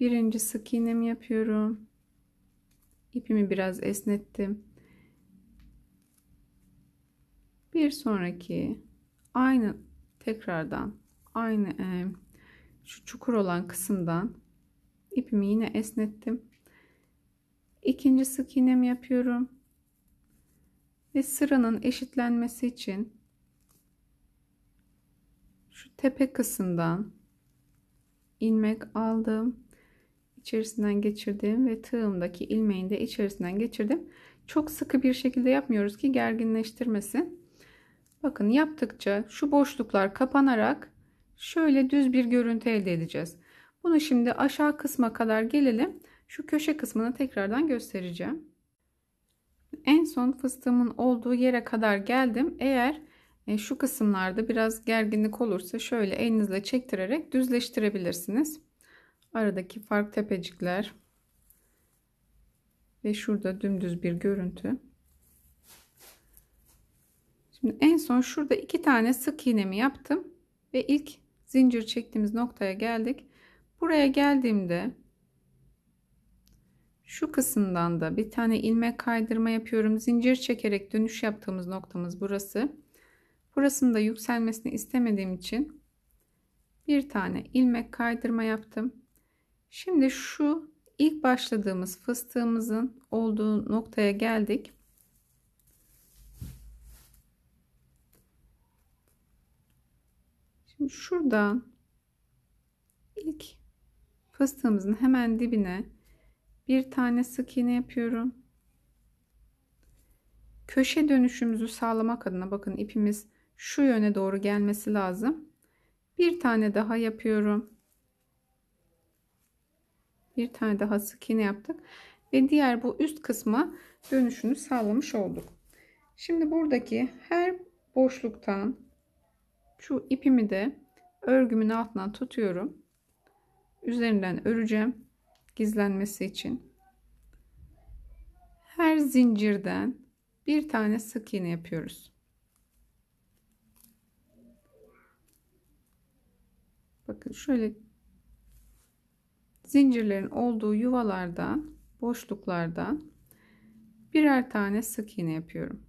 Birinci sık iğnemi yapıyorum. İpimi biraz esnettim. Bir sonraki aynı tekrardan aynı e, şu çukur olan kısımdan ipimi yine esnettim. İkinci sık iğnemi yapıyorum. Ve sıranın eşitlenmesi için şu tepe kısımdan ilmek aldım içerisinden geçirdim ve tığımdaki ilmeğini de içerisinden geçirdim. Çok sıkı bir şekilde yapmıyoruz ki gerginleştirmesin. Bakın yaptıkça şu boşluklar kapanarak şöyle düz bir görüntü elde edeceğiz. Bunu şimdi aşağı kısma kadar gelelim. Şu köşe kısmını tekrardan göstereceğim. En son fıstığımın olduğu yere kadar geldim. Eğer e, şu kısımlarda biraz gerginlik olursa şöyle elinizle çektirerek düzleştirebilirsiniz aradaki fark tepecikler ve şurada dümdüz bir görüntü. Şimdi en son şurada iki tane sık iğnemi yaptım ve ilk zincir çektiğimiz noktaya geldik. Buraya geldiğimde şu kısımdan da bir tane ilmek kaydırma yapıyorum. Zincir çekerek dönüş yaptığımız noktamız burası. Burasını da yükselmesini istemediğim için bir tane ilmek kaydırma yaptım. Şimdi şu ilk başladığımız fıstığımızın olduğu noktaya geldik. Şimdi şuradan ilk fıstığımızın hemen dibine bir tane sık iğne yapıyorum. Köşe dönüşümüzü sağlamak adına bakın ipimiz şu yöne doğru gelmesi lazım. Bir tane daha yapıyorum bir tane daha sık iğne yaptık ve diğer bu üst kısma dönüşünü sağlamış olduk. Şimdi buradaki her boşluktan şu ipimi de örgümün altına tutuyorum. Üzerinden öreceğim gizlenmesi için. Her zincirden bir tane sık iğne yapıyoruz. Bakın şöyle zincirlerin olduğu yuvalardan, boşluklardan birer tane sık iğne yapıyorum.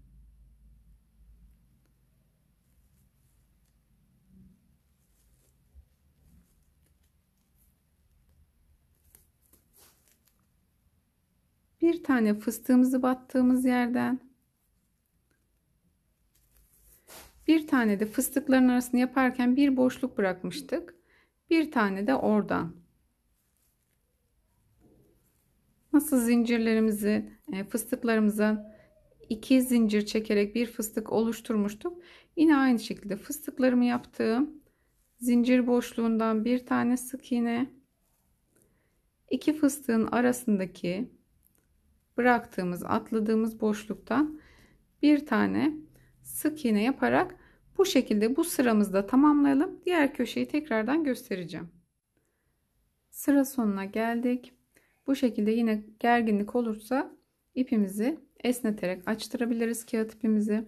Bir tane fıstığımızı battığımız yerden bir tane de fıstıkların arasını yaparken bir boşluk bırakmıştık. Bir tane de oradan Nasıl zincirlerimizi, e, fıstıklarımızın iki zincir çekerek bir fıstık oluşturmuştuk. Yine aynı şekilde fıstıklarımı yaptığım zincir boşluğundan bir tane sık iğne, iki fıstığın arasındaki bıraktığımız, atladığımız boşluktan bir tane sık iğne yaparak bu şekilde bu sıramızda tamamlayalım. Diğer köşeyi tekrardan göstereceğim. Sıra sonuna geldik. Bu şekilde yine gerginlik olursa ipimizi esneterek açtırabiliriz kağıt ipimizi.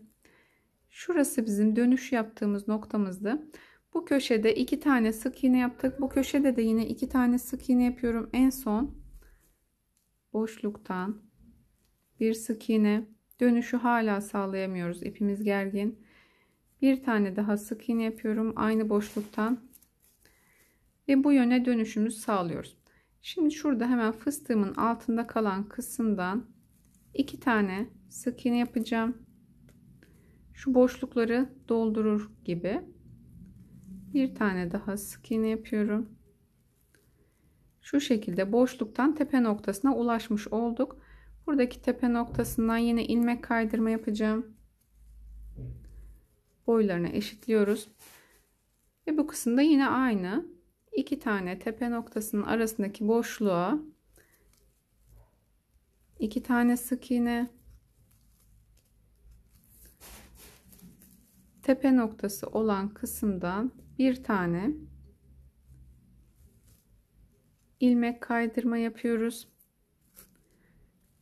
Şurası bizim dönüş yaptığımız noktamızdı. Bu köşede iki tane sık iğne yaptık. Bu köşede de yine iki tane sık iğne yapıyorum. En son boşluktan bir sık iğne dönüşü hala sağlayamıyoruz. İpimiz gergin. Bir tane daha sık iğne yapıyorum aynı boşluktan ve bu yöne dönüşümüz sağlıyoruz. Şimdi şurada hemen fıstığımın altında kalan kısımdan iki tane sık iğne yapacağım. Şu boşlukları doldurur gibi. Bir tane daha sık iğne yapıyorum. Şu şekilde boşluktan tepe noktasına ulaşmış olduk. Buradaki tepe noktasından yine ilmek kaydırma yapacağım. Boylarını eşitliyoruz. Ve bu kısımda yine aynı iki tane tepe noktasının arasındaki boşluğa iki tane sık iğne tepe noktası olan kısımdan bir tane ilmek kaydırma yapıyoruz.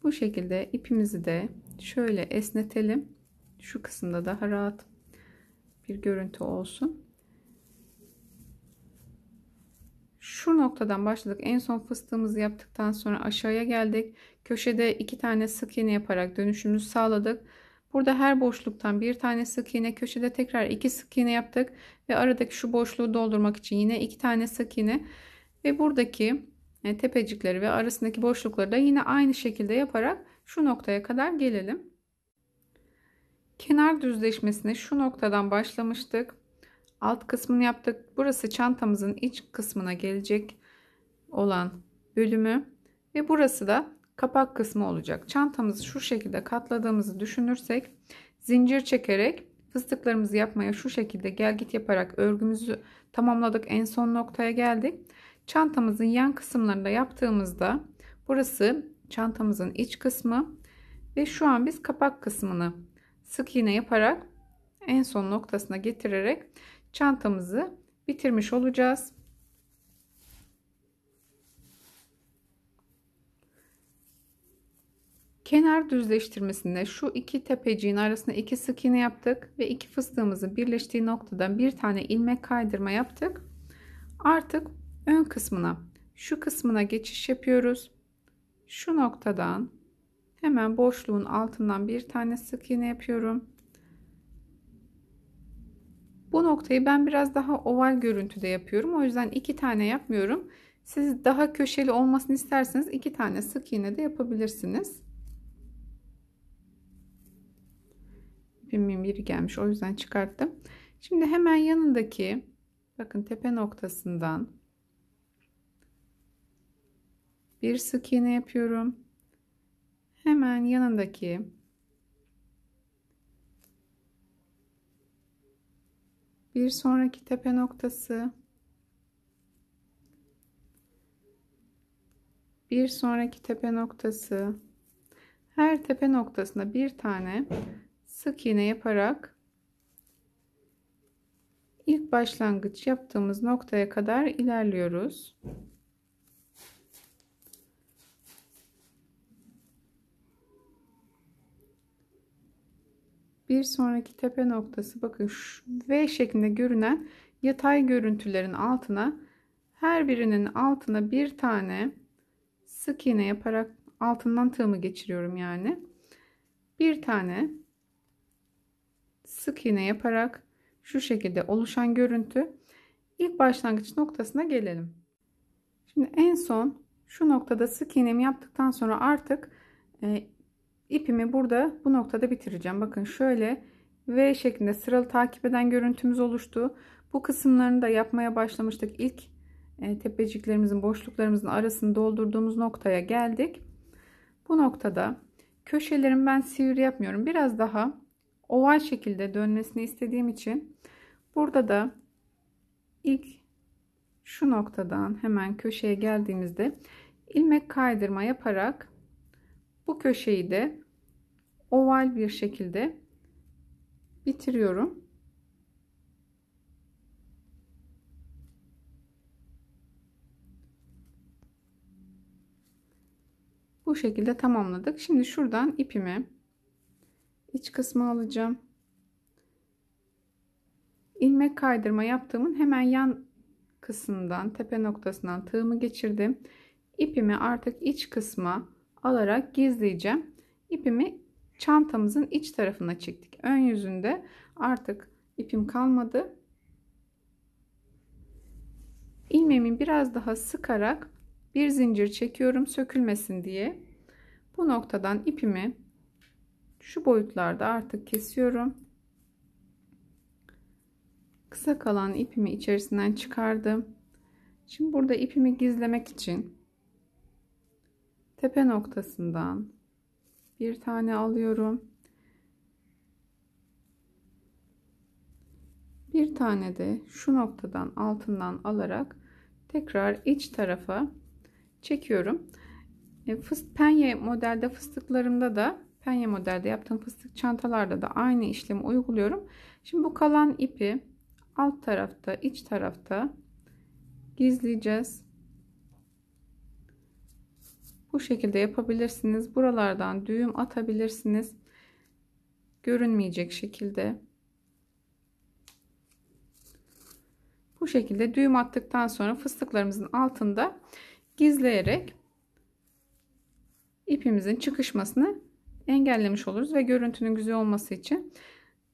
Bu şekilde ipimizi de şöyle esnetelim. Şu kısımda daha rahat bir görüntü olsun. Şu noktadan başladık. En son fıstığımızı yaptıktan sonra aşağıya geldik. Köşede iki tane sık iğne yaparak dönüşümüzü sağladık. Burada her boşluktan bir tane sık iğne, köşede tekrar iki sık iğne yaptık ve aradaki şu boşluğu doldurmak için yine iki tane sık iğne ve buradaki e, tepecikleri ve arasındaki boşlukları da yine aynı şekilde yaparak şu noktaya kadar gelelim. Kenar düzleşmesine şu noktadan başlamıştık alt kısmını yaptık. Burası çantamızın iç kısmına gelecek olan bölümü ve burası da kapak kısmı olacak. Çantamızı şu şekilde katladığımızı düşünürsek zincir çekerek fıstıklarımızı yapmaya şu şekilde gel git yaparak örgümüzü tamamladık. En son noktaya geldik. Çantamızın yan kısımlarında yaptığımızda burası çantamızın iç kısmı ve şu an biz kapak kısmını sık iğne yaparak en son noktasına getirerek çantamızı bitirmiş olacağız. Kenar düzleştirmesinde şu iki tepeciğin arasında iki sık iğne yaptık ve iki fıstığımızın birleştiği noktadan bir tane ilmek kaydırma yaptık. Artık ön kısmına şu kısmına geçiş yapıyoruz. Şu noktadan hemen boşluğun altından bir tane sık iğne yapıyorum. Bu noktayı ben biraz daha oval görüntüde yapıyorum. O yüzden iki tane yapmıyorum. Siz daha köşeli olmasını isterseniz iki tane sık iğne de yapabilirsiniz. İpimin biri gelmiş. O yüzden çıkarttım. Şimdi hemen yanındaki bakın tepe noktasından bir sık iğne yapıyorum. Hemen yanındaki bir sonraki tepe noktası bir sonraki tepe noktası her tepe noktasına bir tane sık iğne yaparak ilk başlangıç yaptığımız noktaya kadar ilerliyoruz. bir sonraki tepe noktası bakın şu V şeklinde görünen yatay görüntülerin altına her birinin altına bir tane sık iğne yaparak altından tığımı geçiriyorum yani. Bir tane sık iğne yaparak şu şekilde oluşan görüntü ilk başlangıç noktasına gelelim. Şimdi en son şu noktada sık iğnemi yaptıktan sonra artık e, ipimi burada bu noktada bitireceğim. Bakın şöyle V şeklinde sıralı takip eden görüntümüz oluştu. Bu kısımlarını da yapmaya başlamıştık. İlk e, tepeciklerimizin boşluklarımızın arasını doldurduğumuz noktaya geldik. Bu noktada köşelerim ben sivri yapmıyorum. Biraz daha oval şekilde dönmesini istediğim için burada da ilk şu noktadan hemen köşeye geldiğimizde ilmek kaydırma yaparak bu köşeyi de oval bir şekilde bitiriyorum. Bu şekilde tamamladık. Şimdi şuradan ipimi iç kısmı alacağım. Ilmek kaydırma yaptığımın hemen yan kısmından tepe noktasından tığımı geçirdim. İpimi artık iç kısma alarak gizleyeceğim. ipimi çantamızın iç tarafına çektik. Ön yüzünde artık ipim kalmadı. Ilmeğimi biraz daha sıkarak bir zincir çekiyorum sökülmesin diye. Bu noktadan ipimi şu boyutlarda artık kesiyorum. Kısa kalan ipimi içerisinden çıkardım. Şimdi burada ipimi gizlemek için tepe noktasından bir tane alıyorum. Bir tane de şu noktadan altından alarak tekrar iç tarafa çekiyorum. E, Fıst penye modelde fıstıklarımda da penye modelde yaptığım fıstık çantalarda da aynı işlemi uyguluyorum. Şimdi bu kalan ipi alt tarafta iç tarafta gizleyeceğiz. Bu şekilde yapabilirsiniz. Buralardan düğüm atabilirsiniz. Görünmeyecek şekilde. Bu şekilde düğüm attıktan sonra fıstıklarımızın altında gizleyerek ipimizin çıkışmasını engellemiş oluruz ve görüntünün güzel olması için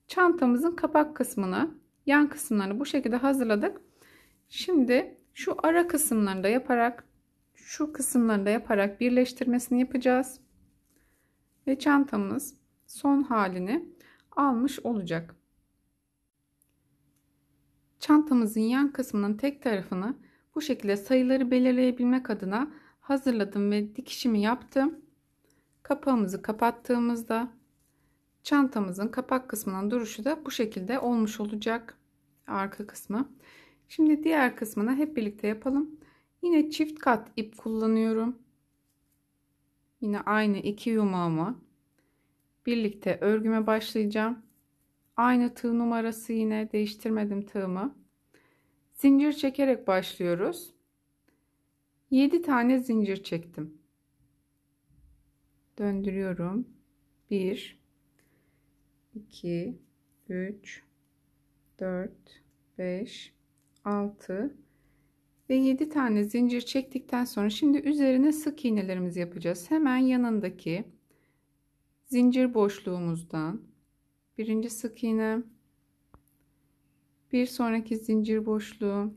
çantamızın kapak kısmını yan kısımlarını bu şekilde hazırladık. Şimdi şu ara kısımlarını da yaparak şu kısımlarını da yaparak birleştirmesini yapacağız. Ve çantamız son halini almış olacak. Çantamızın yan kısmının tek tarafını bu şekilde sayıları belirleyebilmek adına hazırladım ve dikişimi yaptım. Kapağımızı kapattığımızda çantamızın kapak kısmının duruşu da bu şekilde olmuş olacak. Arka kısmı. Şimdi diğer kısmını hep birlikte yapalım. Yine çift kat ip kullanıyorum. Yine aynı iki yumağıma birlikte örgüme başlayacağım. Aynı tığ numarası yine değiştirmedim tığımı. Zincir çekerek başlıyoruz. 7 tane zincir çektim. Döndürüyorum. 1 2 3 4 5 6 ve 7 tane zincir çektikten sonra şimdi üzerine sık iğnelerimizi yapacağız. Hemen yanındaki zincir boşluğumuzdan birinci sık iğne bir sonraki zincir boşluğu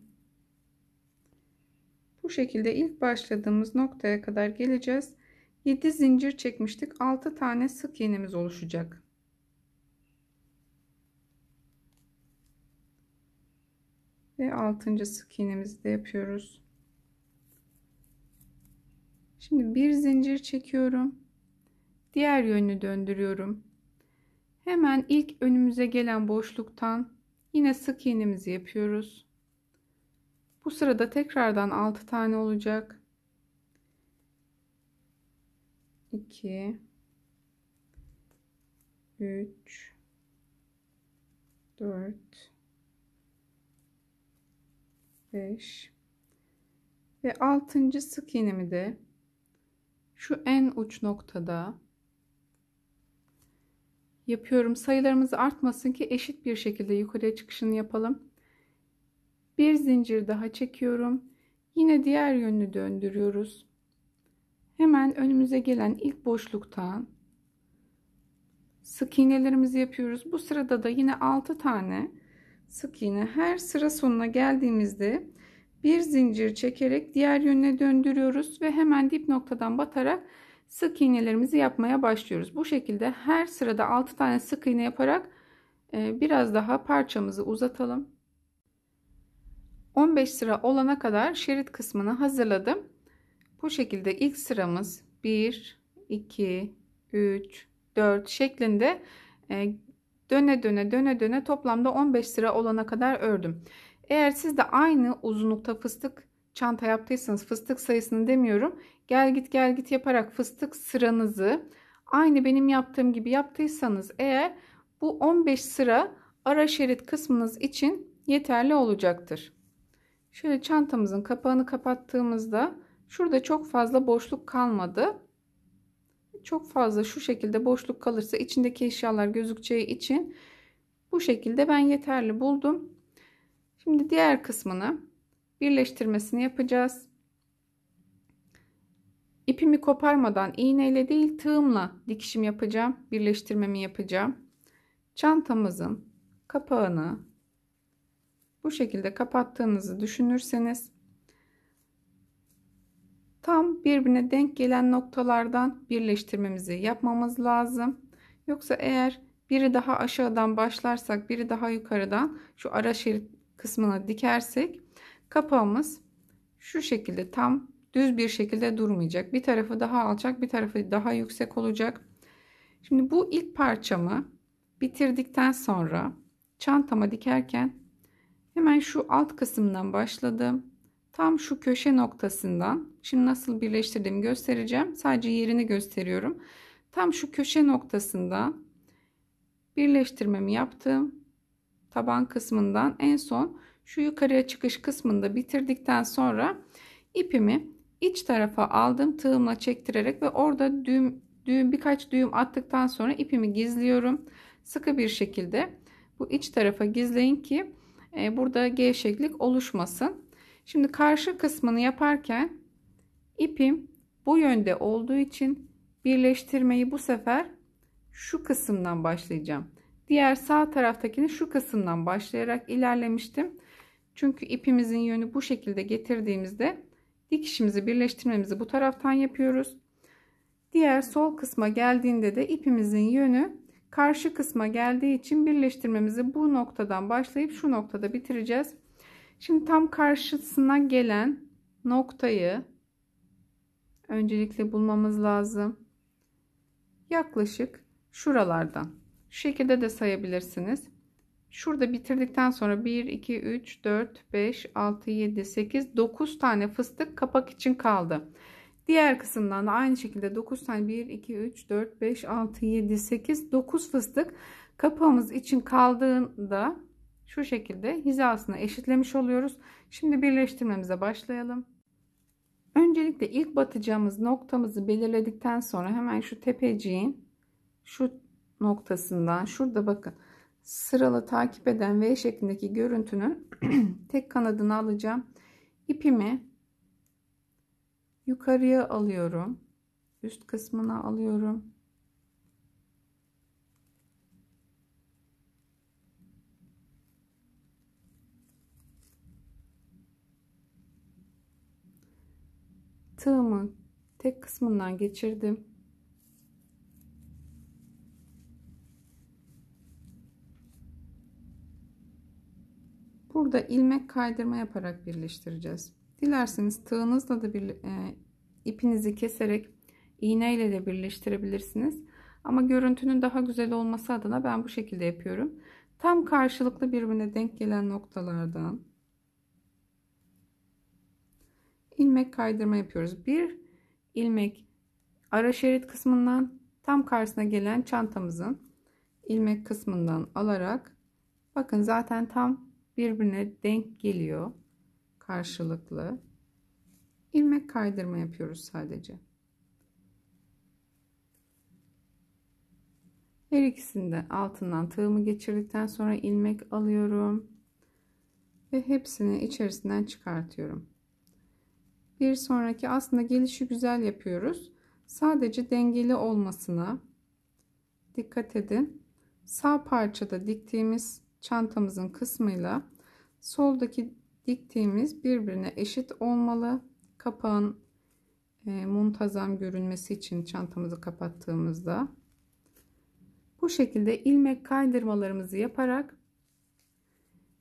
bu şekilde ilk başladığımız noktaya kadar geleceğiz. 7 zincir çekmiştik. 6 tane sık iğnemiz oluşacak. ve altıncı sık iğnemizi de yapıyoruz. Şimdi bir zincir çekiyorum. Diğer yönünü döndürüyorum. Hemen ilk önümüze gelen boşluktan yine sık iğnemizi yapıyoruz. Bu sırada tekrardan 6 tane olacak. 2 3 4 5 ve 6. sık iğnemi de şu en uç noktada yapıyorum. Sayılarımız artmasın ki eşit bir şekilde yukarıya çıkışını yapalım. Bir zincir daha çekiyorum. Yine diğer yönünü döndürüyoruz. Hemen önümüze gelen ilk boşluktan sık iğnelerimizi yapıyoruz. Bu sırada da yine 6 tane sık iğne her sıra sonuna geldiğimizde bir zincir çekerek diğer yöne döndürüyoruz ve hemen dip noktadan batarak sık iğnelerimizi yapmaya başlıyoruz. Bu şekilde her sırada 6 tane sık iğne yaparak e, biraz daha parçamızı uzatalım. 15 sıra olana kadar şerit kısmını hazırladım. Bu şekilde ilk sıramız 1, 2, 3, 4 şeklinde e, döne döne döne döne toplamda 15 sıra olana kadar ördüm. Eğer siz de aynı uzunlukta fıstık çanta yaptıysanız fıstık sayısını demiyorum. Gel git gel git yaparak fıstık sıranızı aynı benim yaptığım gibi yaptıysanız eğer bu 15 sıra ara şerit kısmınız için yeterli olacaktır. Şöyle çantamızın kapağını kapattığımızda şurada çok fazla boşluk kalmadı çok fazla şu şekilde boşluk kalırsa içindeki eşyalar gözükeceği için bu şekilde ben yeterli buldum. Şimdi diğer kısmını birleştirmesini yapacağız. İpimi koparmadan iğneyle değil tığımla dikişim yapacağım. Birleştirmemi yapacağım. Çantamızın kapağını bu şekilde kapattığınızı düşünürseniz tam birbirine denk gelen noktalardan birleştirmemizi yapmamız lazım. Yoksa eğer biri daha aşağıdan başlarsak biri daha yukarıdan şu ara şerit kısmına dikersek kapağımız şu şekilde tam düz bir şekilde durmayacak. Bir tarafı daha alçak bir tarafı daha yüksek olacak. Şimdi bu ilk parçamı bitirdikten sonra çantama dikerken hemen şu alt kısımdan başladım. Tam şu köşe noktasından şimdi nasıl birleştirdiğimi göstereceğim. Sadece yerini gösteriyorum. Tam şu köşe noktasında birleştirmemi yaptım. Taban kısmından en son şu yukarıya çıkış kısmında bitirdikten sonra ipimi iç tarafa aldım tığımla çektirerek ve orada düğüm, düğüm birkaç düğüm attıktan sonra ipimi gizliyorum sıkı bir şekilde bu iç tarafa gizleyin ki e, burada gevşeklik oluşmasın Şimdi karşı kısmını yaparken ipim bu yönde olduğu için birleştirmeyi bu sefer şu kısımdan başlayacağım. Diğer sağ taraftakini şu kısımdan başlayarak ilerlemiştim. Çünkü ipimizin yönü bu şekilde getirdiğimizde dikişimizi birleştirmemizi bu taraftan yapıyoruz. Diğer sol kısma geldiğinde de ipimizin yönü karşı kısma geldiği için birleştirmemizi bu noktadan başlayıp şu noktada bitireceğiz. Şimdi tam karşısına gelen noktayı öncelikle bulmamız lazım. Yaklaşık şuralardan. Şu şekilde de sayabilirsiniz. Şurada bitirdikten sonra 1, 2, 3, 4, 5, 6, 7, 8, 9 tane fıstık kapak için kaldı. Diğer kısımdan da aynı şekilde 9 tane 1, 2, 3, 4, 5, 6, 7, 8, 9 fıstık kapağımız için kaldığında şu şekilde hizasını eşitlemiş oluyoruz. Şimdi birleştirmemize başlayalım. Öncelikle ilk batacağımız noktamızı belirledikten sonra hemen şu tepeciğin şu noktasından şurada bakın sıralı takip eden V şeklindeki görüntünün tek kanadını alacağım. İpimi yukarıya alıyorum. Üst kısmına alıyorum. tığımın tek kısmından geçirdim. Burada ilmek kaydırma yaparak birleştireceğiz. Dilerseniz tığınızla da bir e, ipinizi keserek iğne ile de birleştirebilirsiniz. Ama görüntünün daha güzel olması adına ben bu şekilde yapıyorum. Tam karşılıklı birbirine denk gelen noktalardan ilmek kaydırma yapıyoruz. Bir ilmek ara şerit kısmından tam karşısına gelen çantamızın ilmek kısmından alarak bakın zaten tam birbirine denk geliyor karşılıklı ilmek kaydırma yapıyoruz sadece her ikisinde altından tığımı geçirdikten sonra ilmek alıyorum ve hepsini içerisinden çıkartıyorum bir sonraki aslında gelişi güzel yapıyoruz. Sadece dengeli olmasına dikkat edin. Sağ parçada diktiğimiz çantamızın kısmıyla soldaki diktiğimiz birbirine eşit olmalı. Kapağın e, muntazam görünmesi için çantamızı kapattığımızda bu şekilde ilmek kaydırmalarımızı yaparak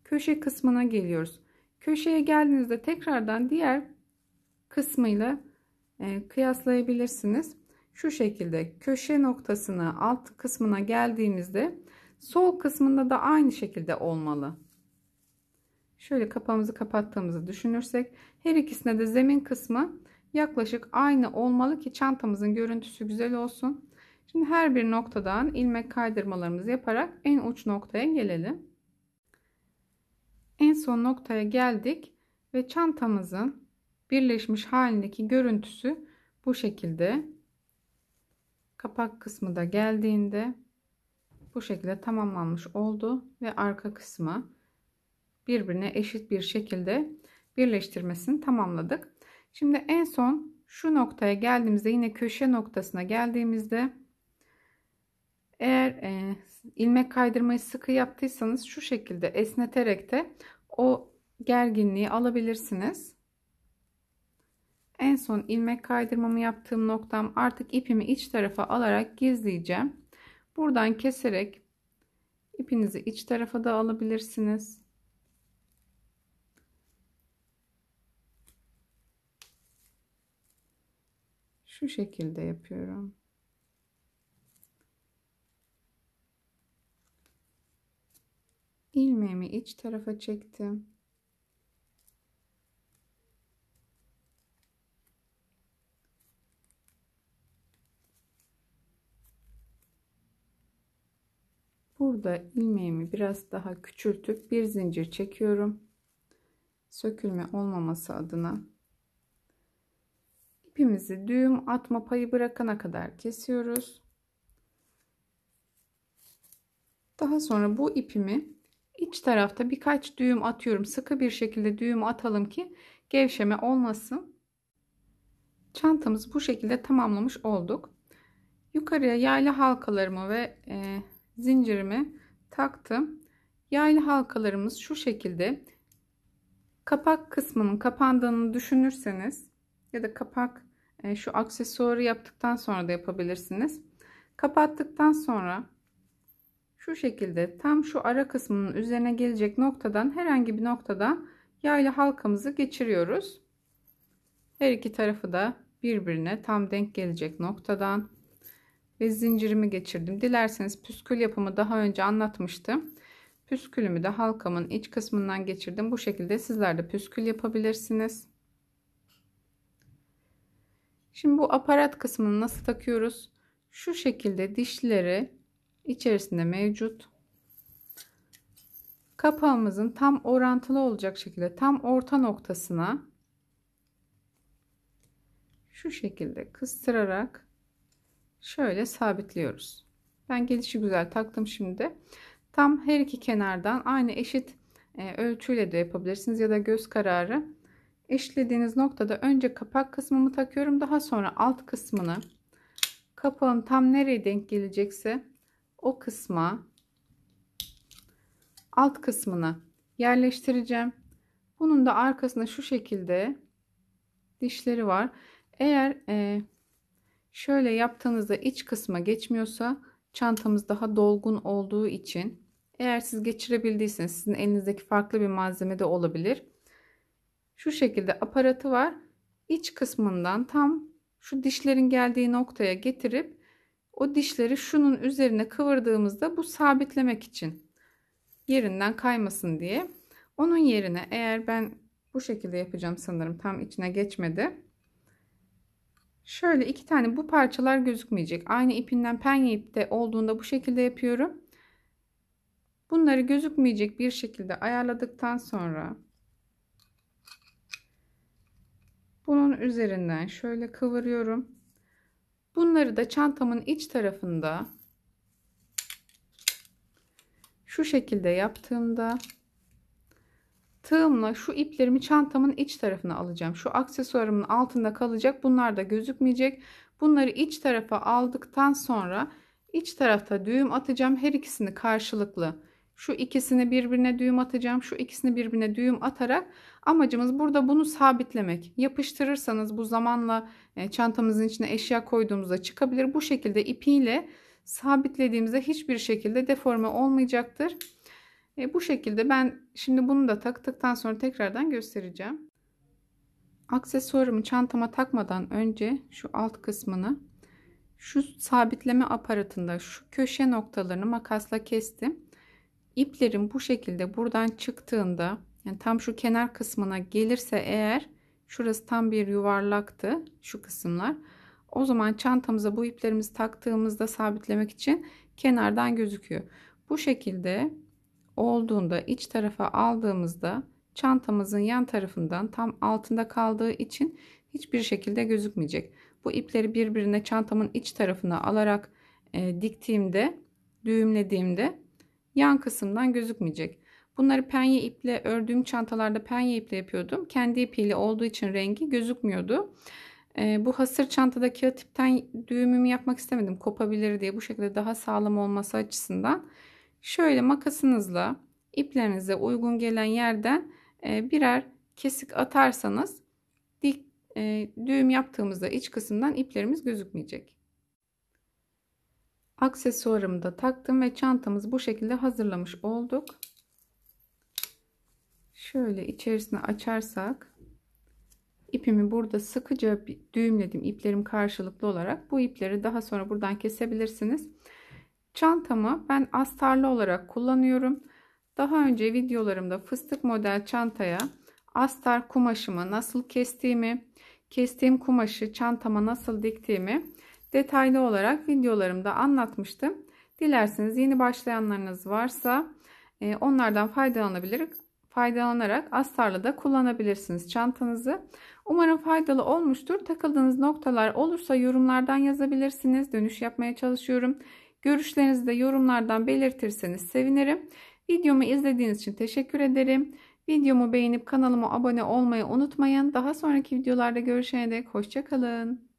köşe kısmına geliyoruz. Köşeye geldiğinizde tekrardan diğer kısmıyla e, kıyaslayabilirsiniz. Şu şekilde köşe noktasını alt kısmına geldiğimizde sol kısmında da aynı şekilde olmalı. Şöyle kapağımızı kapattığımızı düşünürsek her ikisine de zemin kısmı yaklaşık aynı olmalı ki çantamızın görüntüsü güzel olsun. Şimdi her bir noktadan ilmek kaydırmalarımızı yaparak en uç noktaya gelelim. En son noktaya geldik ve çantamızın birleşmiş halindeki görüntüsü bu şekilde. Kapak kısmı da geldiğinde bu şekilde tamamlanmış oldu ve arka kısmı birbirine eşit bir şekilde birleştirmesini tamamladık. Şimdi en son şu noktaya geldiğimizde yine köşe noktasına geldiğimizde eğer e, ilmek kaydırmayı sıkı yaptıysanız şu şekilde esneterek de o gerginliği alabilirsiniz. En son ilmek kaydırmamı yaptığım noktam artık ipimi iç tarafa alarak gizleyeceğim. Buradan keserek ipinizi iç tarafa da alabilirsiniz. Şu şekilde yapıyorum. ilmeğimi iç tarafa çektim. burada ilmeğimi biraz daha küçültüp bir zincir çekiyorum sökülme olmaması adına ipimizi düğüm atma payı bırakana kadar kesiyoruz daha sonra bu ipimi iç tarafta birkaç düğüm atıyorum sıkı bir şekilde düğüm atalım ki gevşeme olmasın çantamızı bu şekilde tamamlamış olduk yukarıya yaylı halkalarımı ve e, zincirimi taktım. Yaylı halkalarımız şu şekilde. Kapak kısmının kapandığını düşünürseniz ya da kapak e, şu aksesuarı yaptıktan sonra da yapabilirsiniz. Kapattıktan sonra şu şekilde tam şu ara kısmının üzerine gelecek noktadan herhangi bir noktada yaylı halkamızı geçiriyoruz. Her iki tarafı da birbirine tam denk gelecek noktadan ve zincirimi geçirdim. Dilerseniz püskül yapımı daha önce anlatmıştım. Püskülümü de halkamın iç kısmından geçirdim. Bu şekilde sizler de püskül yapabilirsiniz. Şimdi bu aparat kısmını nasıl takıyoruz? Şu şekilde dişleri içerisinde mevcut. Kapağımızın tam orantılı olacak şekilde tam orta noktasına şu şekilde kıstırarak şöyle sabitliyoruz. Ben gelişi güzel taktım şimdi. Tam her iki kenardan aynı eşit e, ölçüyle de yapabilirsiniz ya da göz kararı. Eşitlediğiniz noktada önce kapak kısmımı takıyorum. Daha sonra alt kısmını kapağın tam nereye denk gelecekse o kısma alt kısmını yerleştireceğim. Bunun da arkasında şu şekilde dişleri var. Eğer e, Şöyle yaptığınızda iç kısma geçmiyorsa çantamız daha dolgun olduğu için eğer siz geçirebildiyseniz sizin elinizdeki farklı bir malzeme de olabilir. Şu şekilde aparatı var. İç kısmından tam şu dişlerin geldiği noktaya getirip o dişleri şunun üzerine kıvırdığımızda bu sabitlemek için yerinden kaymasın diye. Onun yerine eğer ben bu şekilde yapacağım sanırım tam içine geçmedi. Şöyle iki tane bu parçalar gözükmeyecek. Aynı ipinden penye ipte olduğunda bu şekilde yapıyorum. Bunları gözükmeyecek bir şekilde ayarladıktan sonra bunun üzerinden şöyle kıvırıyorum. Bunları da çantamın iç tarafında şu şekilde yaptığımda Tığımla şu iplerimi çantamın iç tarafına alacağım. Şu aksesuarımın altında kalacak. Bunlar da gözükmeyecek. Bunları iç tarafa aldıktan sonra iç tarafta düğüm atacağım. Her ikisini karşılıklı şu ikisini birbirine düğüm atacağım. Şu ikisini birbirine düğüm atarak amacımız burada bunu sabitlemek. Yapıştırırsanız bu zamanla e, çantamızın içine eşya koyduğumuzda çıkabilir. Bu şekilde ipiyle sabitlediğimizde hiçbir şekilde deforme olmayacaktır. E, bu şekilde ben şimdi bunu da taktıktan sonra tekrardan göstereceğim. Aksesuarımı çantama takmadan önce şu alt kısmını şu sabitleme aparatında şu köşe noktalarını makasla kestim. İplerin bu şekilde buradan çıktığında yani tam şu kenar kısmına gelirse eğer şurası tam bir yuvarlaktı şu kısımlar. O zaman çantamıza bu iplerimizi taktığımızda sabitlemek için kenardan gözüküyor. Bu şekilde olduğunda iç tarafa aldığımızda çantamızın yan tarafından tam altında kaldığı için hiçbir şekilde gözükmeyecek. Bu ipleri birbirine çantamın iç tarafına alarak e, diktiğimde, düğümlediğimde yan kısımdan gözükmeyecek. Bunları penye iple ördüğüm çantalarda penye iple yapıyordum. Kendi ipiyle olduğu için rengi gözükmüyordu. E, bu hasır çantada kağıt ipten düğümümü yapmak istemedim. Kopabilir diye bu şekilde daha sağlam olması açısından Şöyle makasınızla iplerinize uygun gelen yerden e, birer kesik atarsanız dik, e, düğüm yaptığımızda iç kısımdan iplerimiz gözükmeyecek. Aksesuarımı da taktım ve çantamızı bu şekilde hazırlamış olduk. Şöyle içerisine açarsak ipimi burada sıkıca düğümledim iplerim karşılıklı olarak. Bu ipleri daha sonra buradan kesebilirsiniz. Çantamı ben astarlı olarak kullanıyorum. Daha önce videolarımda fıstık model çantaya astar kumaşımı nasıl kestiğimi, kestiğim kumaşı çantama nasıl diktiğimi detaylı olarak videolarımda anlatmıştım. Dilerseniz yeni başlayanlarınız varsa e, onlardan faydalanabilir. Faydalanarak astarlı da kullanabilirsiniz çantanızı. Umarım faydalı olmuştur. Takıldığınız noktalar olursa yorumlardan yazabilirsiniz. Dönüş yapmaya çalışıyorum. Görüşlerinizi de yorumlardan belirtirseniz sevinirim. Videomu izlediğiniz için teşekkür ederim. Videomu beğenip kanalıma abone olmayı unutmayın. Daha sonraki videolarda görüşene dek hoşçakalın.